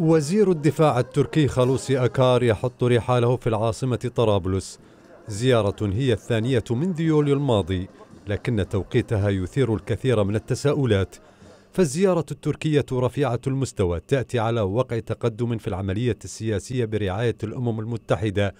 وزير الدفاع التركي خلوصي أكار يحط رحاله في العاصمة طرابلس زيارة هي الثانية منذ يوليو الماضي لكن توقيتها يثير الكثير من التساؤلات فالزيارة التركية رفيعة المستوى تأتي على وقع تقدم في العملية السياسية برعاية الأمم المتحدة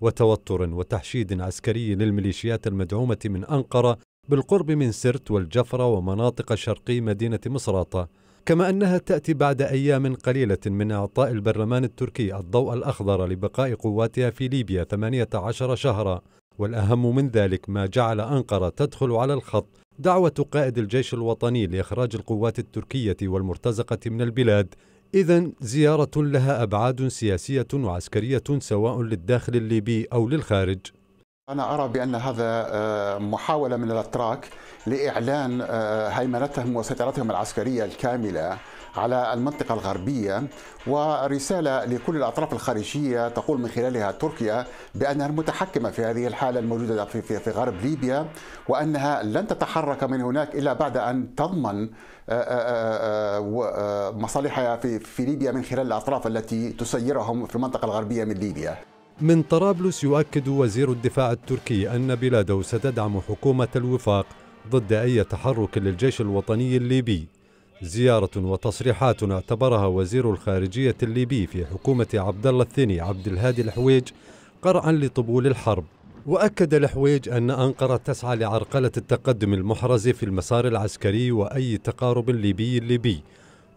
وتوتر وتحشيد عسكري للميليشيات المدعومة من أنقرة بالقرب من سرت والجفرة ومناطق شرقي مدينة مصراتة كما أنها تأتي بعد أيام قليلة من إعطاء البرلمان التركي الضوء الأخضر لبقاء قواتها في ليبيا 18 شهرا والأهم من ذلك ما جعل أنقرة تدخل على الخط دعوة قائد الجيش الوطني لإخراج القوات التركية والمرتزقة من البلاد إذا زيارة لها أبعاد سياسية وعسكرية سواء للداخل الليبي أو للخارج أنا أرى بأن هذا آه، محاولة من الأتراك لإعلان آه، هيمنتهم وسيطرتهم العسكرية الكاملة على المنطقة الغربية ورسالة لكل الأطراف الخارجية تقول من خلالها تركيا بأنها المتحكمة في هذه الحالة الموجودة في, في, غرب ليبيا وأنها لن تتحرك من هناك إلا بعد أن تضمن آه، مصالحها في ليبيا من خلال الأطراف التي تسيرهم في المنطقة الغربية من ليبيا من طرابلس يؤكد وزير الدفاع التركي أن بلاده ستدعم حكومة الوفاق ضد أي تحرك للجيش الوطني الليبي زيارة وتصريحات اعتبرها وزير الخارجية الليبي في حكومة عبد الله الثاني عبد الهادي الحويج قرعا لطبول الحرب وأكد الحويج أن أنقرة تسعى لعرقلة التقدم المحرز في المسار العسكري وأي تقارب ليبي ليبي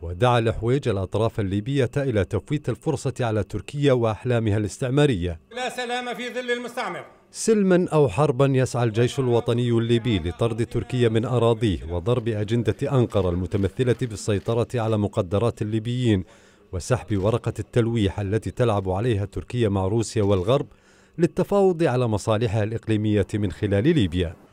ودعا الحويج الأطراف الليبية إلى تفويت الفرصة على تركيا وأحلامها الاستعمارية لا سلام في ظل المستعمر سلما أو حربا يسعى الجيش الوطني الليبي لطرد تركيا من أراضيه وضرب أجندة أنقرة المتمثلة بالسيطرة على مقدرات الليبيين وسحب ورقة التلويح التي تلعب عليها تركيا مع روسيا والغرب للتفاوض على مصالحها الإقليمية من خلال ليبيا